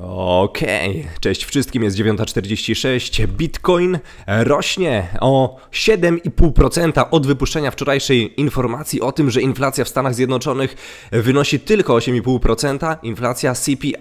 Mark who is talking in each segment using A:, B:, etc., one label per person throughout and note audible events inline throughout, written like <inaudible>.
A: Okej, okay. cześć wszystkim, jest 9.46. Bitcoin rośnie o 7,5% od wypuszczenia wczorajszej informacji o tym, że inflacja w Stanach Zjednoczonych wynosi tylko 8,5%, inflacja CPI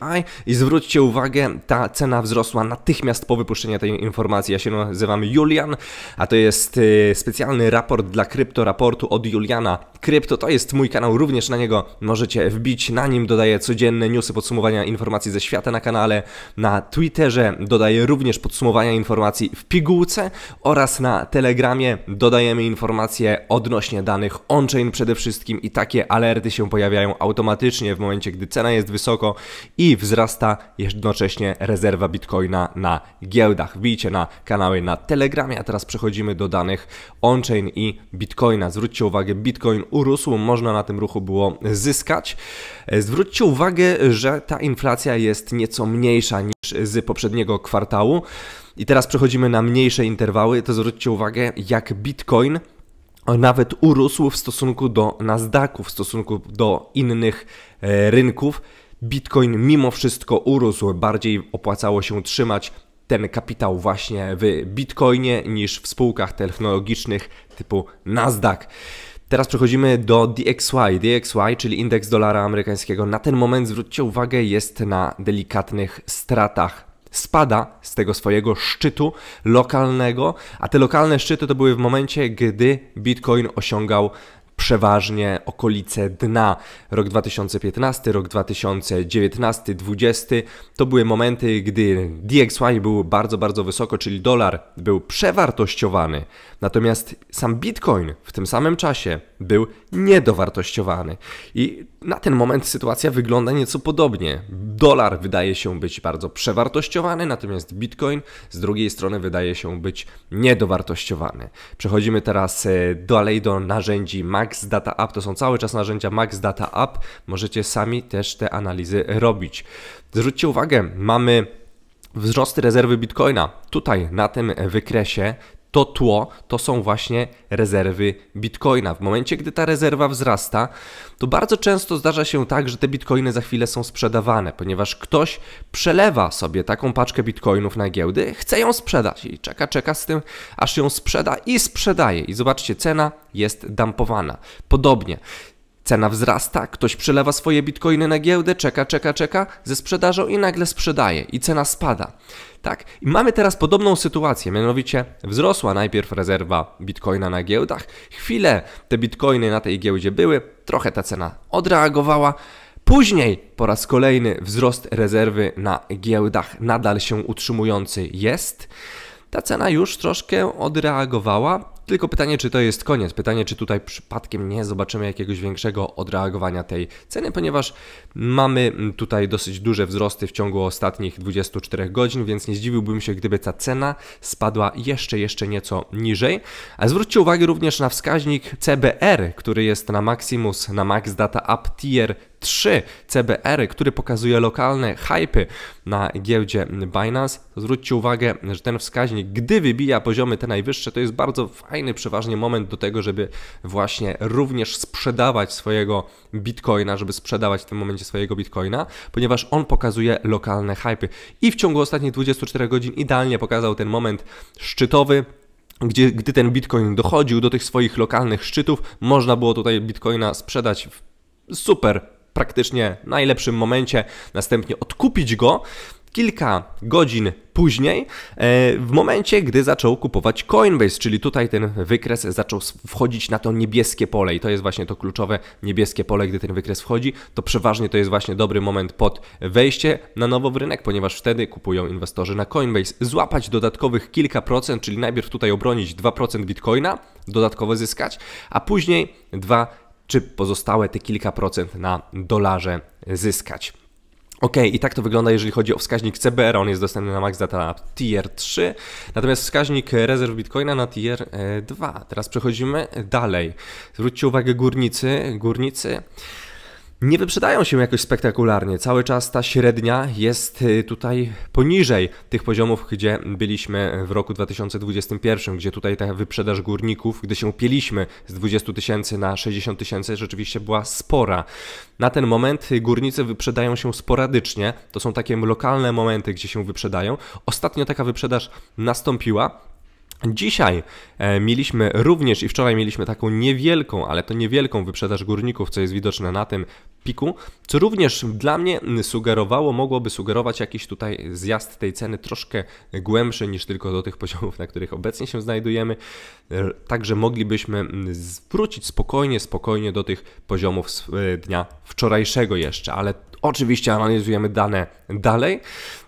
A: i zwróćcie uwagę, ta cena wzrosła natychmiast po wypuszczeniu tej informacji. Ja się nazywam Julian, a to jest y, specjalny raport dla kryptoraportu od Juliana. Krypto to jest mój kanał, również na niego możecie wbić. Na nim dodaję codzienne newsy, podsumowania informacji ze świata na kanale, na Twitterze dodaję również podsumowania informacji w pigułce oraz na Telegramie dodajemy informacje odnośnie danych on-chain przede wszystkim i takie alerty się pojawiają automatycznie w momencie, gdy cena jest wysoko i wzrasta jednocześnie rezerwa Bitcoina na giełdach. Widzicie na kanały na Telegramie, a teraz przechodzimy do danych on-chain i Bitcoina. Zwróćcie uwagę, Bitcoin urósł, można na tym ruchu było zyskać. E, zwróćcie uwagę, że ta inflacja jest nieco nieco mniejsza niż z poprzedniego kwartału. I teraz przechodzimy na mniejsze interwały, to zwróćcie uwagę jak Bitcoin nawet urósł w stosunku do Nasdaqu, w stosunku do innych e, rynków. Bitcoin mimo wszystko urósł, bardziej opłacało się trzymać ten kapitał właśnie w Bitcoinie niż w spółkach technologicznych typu Nasdaq. Teraz przechodzimy do DXY. DXY, czyli indeks dolara amerykańskiego, na ten moment, zwróćcie uwagę, jest na delikatnych stratach. Spada z tego swojego szczytu lokalnego, a te lokalne szczyty to były w momencie, gdy Bitcoin osiągał przeważnie okolice dna. Rok 2015, rok 2019, 2020 to były momenty, gdy DXY był bardzo, bardzo wysoko, czyli dolar był przewartościowany. Natomiast sam Bitcoin w tym samym czasie był niedowartościowany. I na ten moment sytuacja wygląda nieco podobnie. Dolar wydaje się być bardzo przewartościowany, natomiast Bitcoin z drugiej strony wydaje się być niedowartościowany. Przechodzimy teraz e, dalej do narzędzi Max Data App. To są cały czas narzędzia Max Data App. Możecie sami też te analizy robić. Zwróćcie uwagę, mamy wzrosty rezerwy bitcoina. Tutaj na tym wykresie to tło to są właśnie rezerwy bitcoina. W momencie, gdy ta rezerwa wzrasta, to bardzo często zdarza się tak, że te bitcoiny za chwilę są sprzedawane, ponieważ ktoś przelewa sobie taką paczkę bitcoinów na giełdy, chce ją sprzedać i czeka, czeka z tym, aż ją sprzeda i sprzedaje. I zobaczcie, cena jest dumpowana. Podobnie, Cena wzrasta, ktoś przelewa swoje bitcoiny na giełdę, czeka, czeka, czeka ze sprzedażą i nagle sprzedaje i cena spada. Tak, i mamy teraz podobną sytuację, mianowicie wzrosła najpierw rezerwa bitcoina na giełdach, chwilę te bitcoiny na tej giełdzie były, trochę ta cena odreagowała. Później po raz kolejny wzrost rezerwy na giełdach nadal się utrzymujący jest. Ta cena już troszkę odreagowała, tylko pytanie, czy to jest koniec. Pytanie, czy tutaj przypadkiem nie zobaczymy jakiegoś większego odreagowania tej ceny, ponieważ mamy mm, tutaj dosyć duże wzrosty w ciągu ostatnich 24 godzin, więc nie zdziwiłbym się, gdyby ta cena spadła jeszcze, jeszcze nieco niżej. A zwróćcie uwagę również na wskaźnik CBR, który jest na Maximus, na Max Data up Tier trzy cbr który pokazuje lokalne hypy na giełdzie Binance, to zwróćcie uwagę, że ten wskaźnik, gdy wybija poziomy te najwyższe, to jest bardzo fajny przeważnie moment do tego, żeby właśnie również sprzedawać swojego bitcoina, żeby sprzedawać w tym momencie swojego bitcoina, ponieważ on pokazuje lokalne hypy. I w ciągu ostatnich 24 godzin idealnie pokazał ten moment szczytowy, gdzie, gdy ten bitcoin dochodził do tych swoich lokalnych szczytów, można było tutaj bitcoina sprzedać w super praktycznie najlepszym momencie, następnie odkupić go kilka godzin później, e, w momencie, gdy zaczął kupować Coinbase, czyli tutaj ten wykres zaczął wchodzić na to niebieskie pole i to jest właśnie to kluczowe niebieskie pole, gdy ten wykres wchodzi, to przeważnie to jest właśnie dobry moment pod wejście na nowo w rynek, ponieważ wtedy kupują inwestorzy na Coinbase. Złapać dodatkowych kilka procent, czyli najpierw tutaj obronić 2% Bitcoina, dodatkowo zyskać, a później 2 czy pozostałe te kilka procent na dolarze zyskać. Ok, i tak to wygląda, jeżeli chodzi o wskaźnik CBR, on jest dostępny na MaxData Tier 3, natomiast wskaźnik rezerw Bitcoina na Tier 2. E, Teraz przechodzimy dalej. Zwróćcie uwagę górnicy, górnicy nie wyprzedają się jakoś spektakularnie. Cały czas ta średnia jest y, tutaj poniżej tych poziomów, gdzie byliśmy w roku 2021, gdzie tutaj ta wyprzedaż górników, gdy się upieliśmy z 20 tysięcy na 60 tysięcy, rzeczywiście była spora. Na ten moment y, górnicy wyprzedają się sporadycznie. To są takie lokalne momenty, gdzie się wyprzedają. Ostatnio taka wyprzedaż nastąpiła. Dzisiaj e, mieliśmy również i wczoraj mieliśmy taką niewielką, ale to niewielką wyprzedaż górników, co jest widoczne na tym piku, co również dla mnie sugerowało, mogłoby sugerować jakiś tutaj zjazd tej ceny troszkę głębszy niż tylko do tych <laughs> poziomów, na których obecnie się znajdujemy. E, także moglibyśmy mm, wrócić spokojnie, spokojnie do tych poziomów z e, dnia wczorajszego jeszcze, ale Oczywiście analizujemy dane dalej.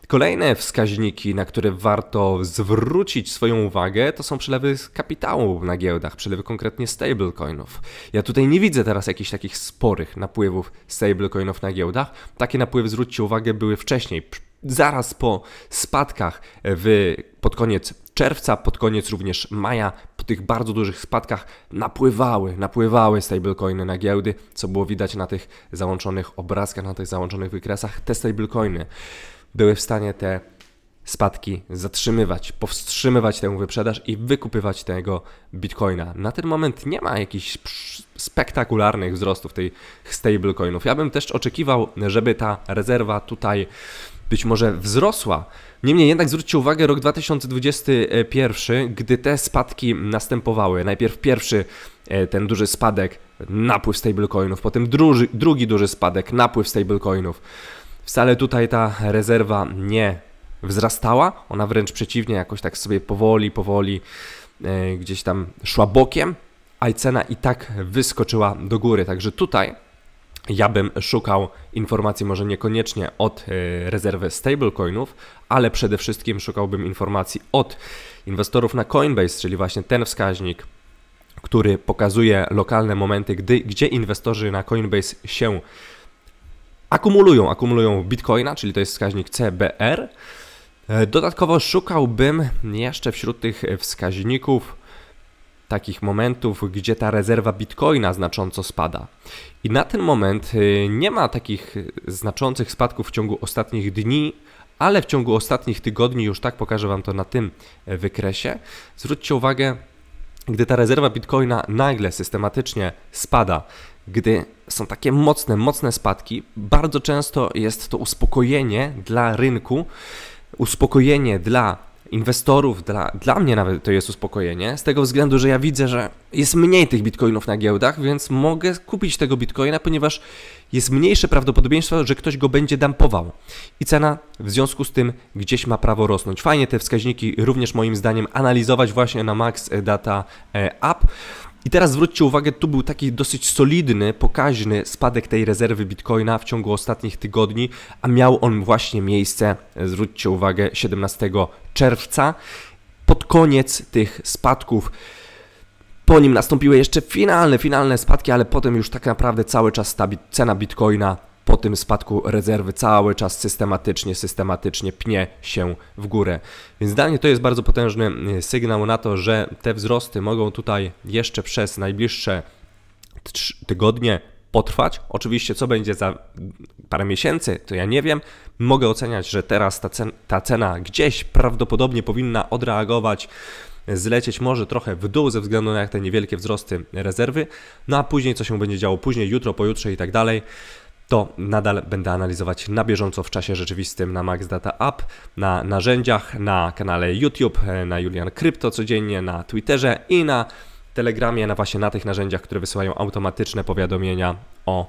A: Kolejne wskaźniki, na które warto zwrócić swoją uwagę, to są przelewy z kapitału na giełdach, przelewy konkretnie stablecoinów. Ja tutaj nie widzę teraz jakichś takich sporych napływów stablecoinów na giełdach. Takie napływy, zwróćcie uwagę, były wcześniej, zaraz po spadkach w, pod koniec czerwca, pod koniec również maja, po tych bardzo dużych spadkach napływały, napływały stablecoiny na giełdy, co było widać na tych załączonych obrazkach, na tych załączonych wykresach. Te stablecoiny były w stanie te spadki zatrzymywać, powstrzymywać tę wyprzedaż i wykupywać tego bitcoina. Na ten moment nie ma jakichś spektakularnych wzrostów tych stablecoinów. Ja bym też oczekiwał, żeby ta rezerwa tutaj być może wzrosła. Niemniej jednak zwróćcie uwagę, rok 2021, gdy te spadki następowały, najpierw pierwszy e, ten duży spadek, napływ stablecoinów, potem drugi, drugi duży spadek, napływ stablecoinów. Wcale tutaj ta rezerwa nie wzrastała, ona wręcz przeciwnie, jakoś tak sobie powoli, powoli e, gdzieś tam szła bokiem, a i cena i tak wyskoczyła do góry. Także tutaj ja bym szukał informacji może niekoniecznie od e, rezerwy stablecoinów, ale przede wszystkim szukałbym informacji od inwestorów na Coinbase, czyli właśnie ten wskaźnik, który pokazuje lokalne momenty, gdy, gdzie inwestorzy na Coinbase się akumulują. Akumulują bitcoina, czyli to jest wskaźnik CBR. E, dodatkowo szukałbym jeszcze wśród tych wskaźników takich momentów, gdzie ta rezerwa bitcoina znacząco spada. I na ten moment y, nie ma takich znaczących spadków w ciągu ostatnich dni, ale w ciągu ostatnich tygodni, już tak pokażę Wam to na tym e, wykresie. Zwróćcie uwagę, gdy ta rezerwa bitcoina nagle systematycznie spada, gdy są takie mocne, mocne spadki, bardzo często jest to uspokojenie dla rynku, uspokojenie dla inwestorów, dla, dla mnie nawet to jest uspokojenie, z tego względu, że ja widzę, że jest mniej tych bitcoinów na giełdach, więc mogę kupić tego bitcoina, ponieważ jest mniejsze prawdopodobieństwo, że ktoś go będzie dampował. I cena w związku z tym gdzieś ma prawo rosnąć. Fajnie te wskaźniki również moim zdaniem analizować właśnie na Max Data e, App. I teraz zwróćcie uwagę, tu był taki dosyć solidny, pokaźny spadek tej rezerwy bitcoina w ciągu ostatnich tygodni, a miał on właśnie miejsce, e, zwróćcie uwagę, 17 czerwca. Pod koniec tych spadków po nim nastąpiły jeszcze finalne, finalne spadki, ale potem już tak naprawdę cały czas ta bit, cena bitcoina po tym spadku rezerwy cały czas systematycznie, systematycznie pnie się w górę. Więc dla mnie to jest bardzo potężny e, sygnał na to, że te wzrosty mogą tutaj jeszcze przez najbliższe tygodnie potrwać. Oczywiście, co będzie za parę miesięcy, to ja nie wiem. Mogę oceniać, że teraz ta, cen ta cena gdzieś prawdopodobnie powinna odreagować e, zlecieć może trochę w dół ze względu na te niewielkie wzrosty rezerwy, no a później co się będzie działo później, jutro, pojutrze i tak dalej to nadal będę analizować na bieżąco w czasie rzeczywistym na Max Data App, na narzędziach, na kanale YouTube, na Julian Krypto codziennie, na Twitterze i na Telegramie, na właśnie na tych narzędziach, które wysyłają automatyczne powiadomienia o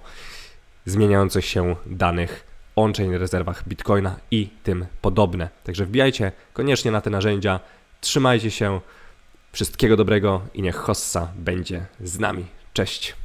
A: zmieniających się danych on-chain rezerwach Bitcoina i tym podobne. Także wbijajcie koniecznie na te narzędzia, trzymajcie się, wszystkiego dobrego i niech Hossa będzie z nami. Cześć!